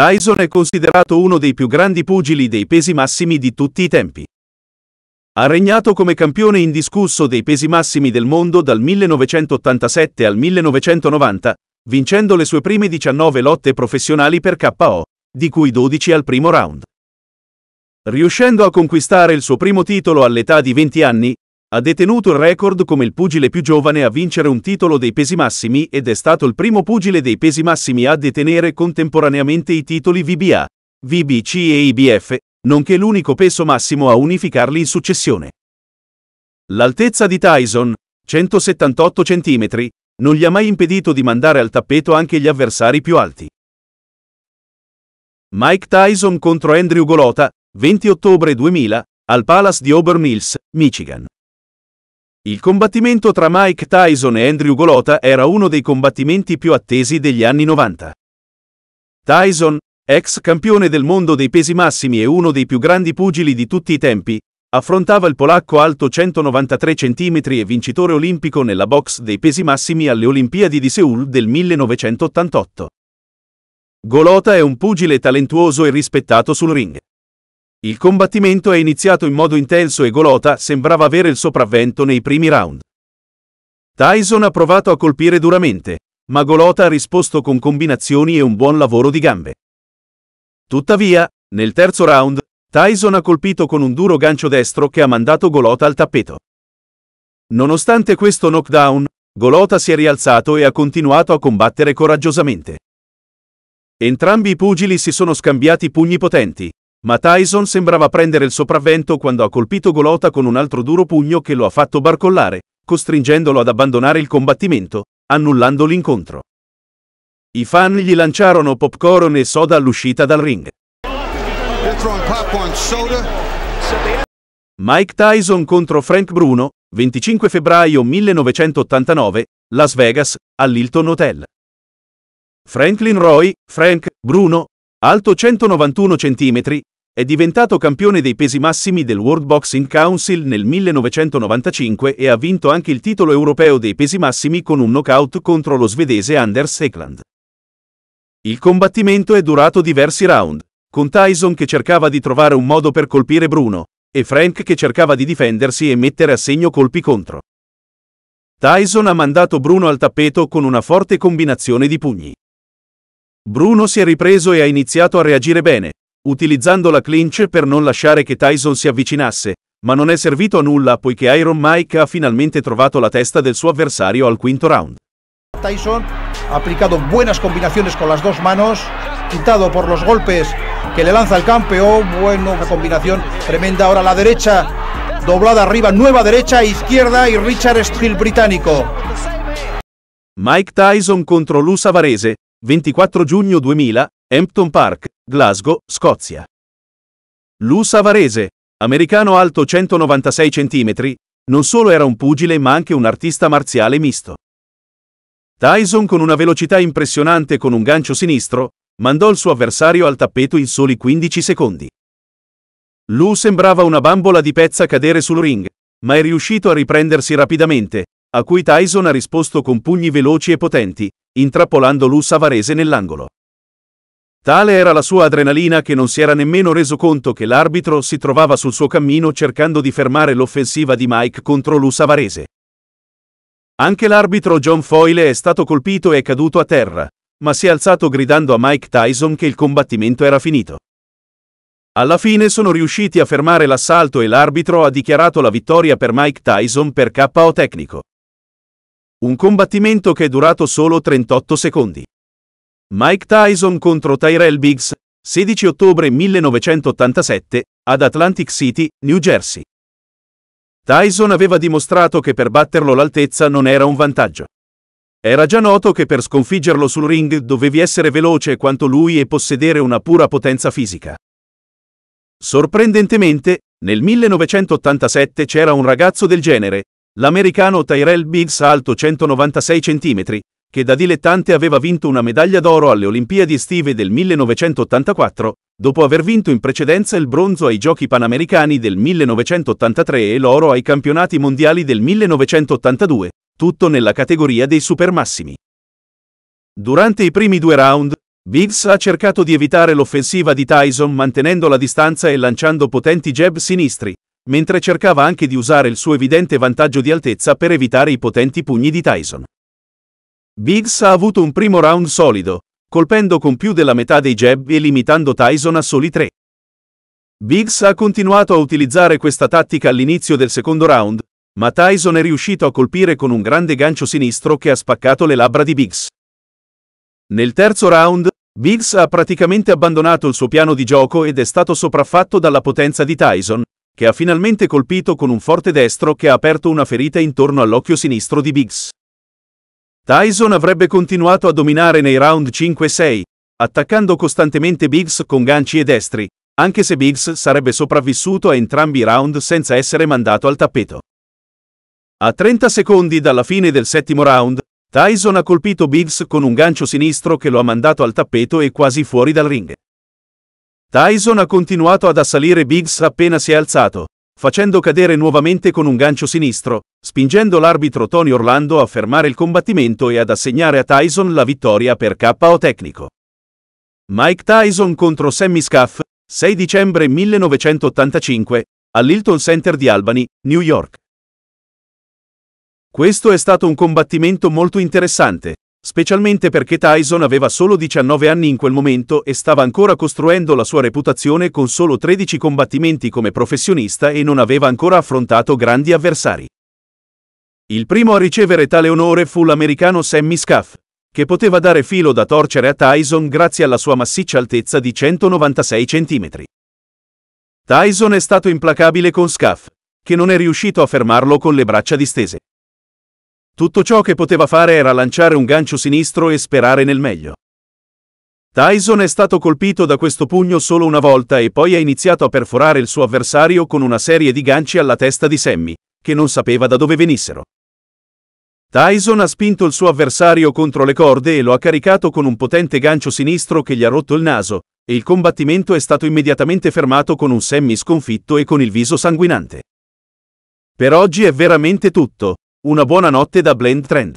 Tyson è considerato uno dei più grandi pugili dei pesi massimi di tutti i tempi. Ha regnato come campione indiscusso dei pesi massimi del mondo dal 1987 al 1990, vincendo le sue prime 19 lotte professionali per KO, di cui 12 al primo round. Riuscendo a conquistare il suo primo titolo all'età di 20 anni, ha detenuto il record come il pugile più giovane a vincere un titolo dei pesi massimi ed è stato il primo pugile dei pesi massimi a detenere contemporaneamente i titoli VBA, VBC e IBF, nonché l'unico peso massimo a unificarli in successione. L'altezza di Tyson, 178 cm, non gli ha mai impedito di mandare al tappeto anche gli avversari più alti. Mike Tyson contro Andrew Golota, 20 ottobre 2000, al Palace di Auburn Hills, Michigan. Il combattimento tra Mike Tyson e Andrew Golota era uno dei combattimenti più attesi degli anni 90. Tyson, ex campione del mondo dei pesi massimi e uno dei più grandi pugili di tutti i tempi, affrontava il polacco alto 193 cm e vincitore olimpico nella box dei pesi massimi alle Olimpiadi di Seoul del 1988. Golota è un pugile talentuoso e rispettato sul ring. Il combattimento è iniziato in modo intenso e Golota sembrava avere il sopravvento nei primi round. Tyson ha provato a colpire duramente, ma Golota ha risposto con combinazioni e un buon lavoro di gambe. Tuttavia, nel terzo round, Tyson ha colpito con un duro gancio destro che ha mandato Golota al tappeto. Nonostante questo knockdown, Golota si è rialzato e ha continuato a combattere coraggiosamente. Entrambi i pugili si sono scambiati pugni potenti, ma Tyson sembrava prendere il sopravvento quando ha colpito Golota con un altro duro pugno che lo ha fatto barcollare, costringendolo ad abbandonare il combattimento, annullando l'incontro. I fan gli lanciarono popcorn e soda all'uscita dal ring. Mike Tyson contro Frank Bruno, 25 febbraio 1989, Las Vegas, all'Hilton Hotel. Franklin Roy, Frank, Bruno, Alto 191 cm, è diventato campione dei pesi massimi del World Boxing Council nel 1995 e ha vinto anche il titolo europeo dei pesi massimi con un knockout contro lo svedese Anders Ekland. Il combattimento è durato diversi round, con Tyson che cercava di trovare un modo per colpire Bruno, e Frank che cercava di difendersi e mettere a segno colpi contro. Tyson ha mandato Bruno al tappeto con una forte combinazione di pugni. Bruno si è ripreso e ha iniziato a reagire bene, utilizzando la clinch per non lasciare che Tyson si avvicinasse, ma non è servito a nulla poiché Iron Mike ha finalmente trovato la testa del suo avversario al quinto round. Tyson ha applicato buone combinazioni con le due mani, quitato por los golpes che le lanza il campeón, oh, buona combinazione, tremenda. ora la derecha, doblata arriba, nuova derecha, izquierda e Richard Steele britannico. Mike Tyson contro Lu Savarese, 24 giugno 2000, Hampton Park, Glasgow, Scozia. Lou Savarese, americano alto 196 cm, non solo era un pugile ma anche un artista marziale misto. Tyson con una velocità impressionante con un gancio sinistro, mandò il suo avversario al tappeto in soli 15 secondi. Lu sembrava una bambola di pezza cadere sul ring, ma è riuscito a riprendersi rapidamente, a cui Tyson ha risposto con pugni veloci e potenti, intrappolando Lu Savarese nell'angolo. Tale era la sua adrenalina che non si era nemmeno reso conto che l'arbitro si trovava sul suo cammino cercando di fermare l'offensiva di Mike contro Lu Savarese. Anche l'arbitro John Foyle è stato colpito e è caduto a terra, ma si è alzato gridando a Mike Tyson che il combattimento era finito. Alla fine sono riusciti a fermare l'assalto e l'arbitro ha dichiarato la vittoria per Mike Tyson per KO tecnico. Un combattimento che è durato solo 38 secondi. Mike Tyson contro Tyrell Biggs, 16 ottobre 1987, ad Atlantic City, New Jersey. Tyson aveva dimostrato che per batterlo l'altezza non era un vantaggio. Era già noto che per sconfiggerlo sul ring dovevi essere veloce quanto lui e possedere una pura potenza fisica. Sorprendentemente, nel 1987 c'era un ragazzo del genere, L'americano Tyrell Biggs, alto 196 cm, che da dilettante aveva vinto una medaglia d'oro alle Olimpiadi estive del 1984, dopo aver vinto in precedenza il bronzo ai Giochi Panamericani del 1983 e l'oro ai Campionati Mondiali del 1982, tutto nella categoria dei supermassimi. Durante i primi due round, Biggs ha cercato di evitare l'offensiva di Tyson mantenendo la distanza e lanciando potenti jab sinistri, mentre cercava anche di usare il suo evidente vantaggio di altezza per evitare i potenti pugni di Tyson. Biggs ha avuto un primo round solido, colpendo con più della metà dei jab e limitando Tyson a soli tre. Biggs ha continuato a utilizzare questa tattica all'inizio del secondo round, ma Tyson è riuscito a colpire con un grande gancio sinistro che ha spaccato le labbra di Biggs. Nel terzo round, Biggs ha praticamente abbandonato il suo piano di gioco ed è stato sopraffatto dalla potenza di Tyson, che ha finalmente colpito con un forte destro che ha aperto una ferita intorno all'occhio sinistro di Biggs. Tyson avrebbe continuato a dominare nei round 5-6, attaccando costantemente Biggs con ganci e destri, anche se Biggs sarebbe sopravvissuto a entrambi i round senza essere mandato al tappeto. A 30 secondi dalla fine del settimo round, Tyson ha colpito Biggs con un gancio sinistro che lo ha mandato al tappeto e quasi fuori dal ring. Tyson ha continuato ad assalire Biggs appena si è alzato, facendo cadere nuovamente con un gancio sinistro, spingendo l'arbitro Tony Orlando a fermare il combattimento e ad assegnare a Tyson la vittoria per KO tecnico. Mike Tyson contro Sammy Scaff, 6 dicembre 1985, all'Hilton Center di Albany, New York. Questo è stato un combattimento molto interessante, specialmente perché Tyson aveva solo 19 anni in quel momento e stava ancora costruendo la sua reputazione con solo 13 combattimenti come professionista e non aveva ancora affrontato grandi avversari. Il primo a ricevere tale onore fu l'americano Sammy Scaff, che poteva dare filo da torcere a Tyson grazie alla sua massiccia altezza di 196 cm. Tyson è stato implacabile con Scaff, che non è riuscito a fermarlo con le braccia distese. Tutto ciò che poteva fare era lanciare un gancio sinistro e sperare nel meglio. Tyson è stato colpito da questo pugno solo una volta e poi ha iniziato a perforare il suo avversario con una serie di ganci alla testa di Sammy, che non sapeva da dove venissero. Tyson ha spinto il suo avversario contro le corde e lo ha caricato con un potente gancio sinistro che gli ha rotto il naso, e il combattimento è stato immediatamente fermato con un Sammy sconfitto e con il viso sanguinante. Per oggi è veramente tutto, una buona notte da Blend Trend.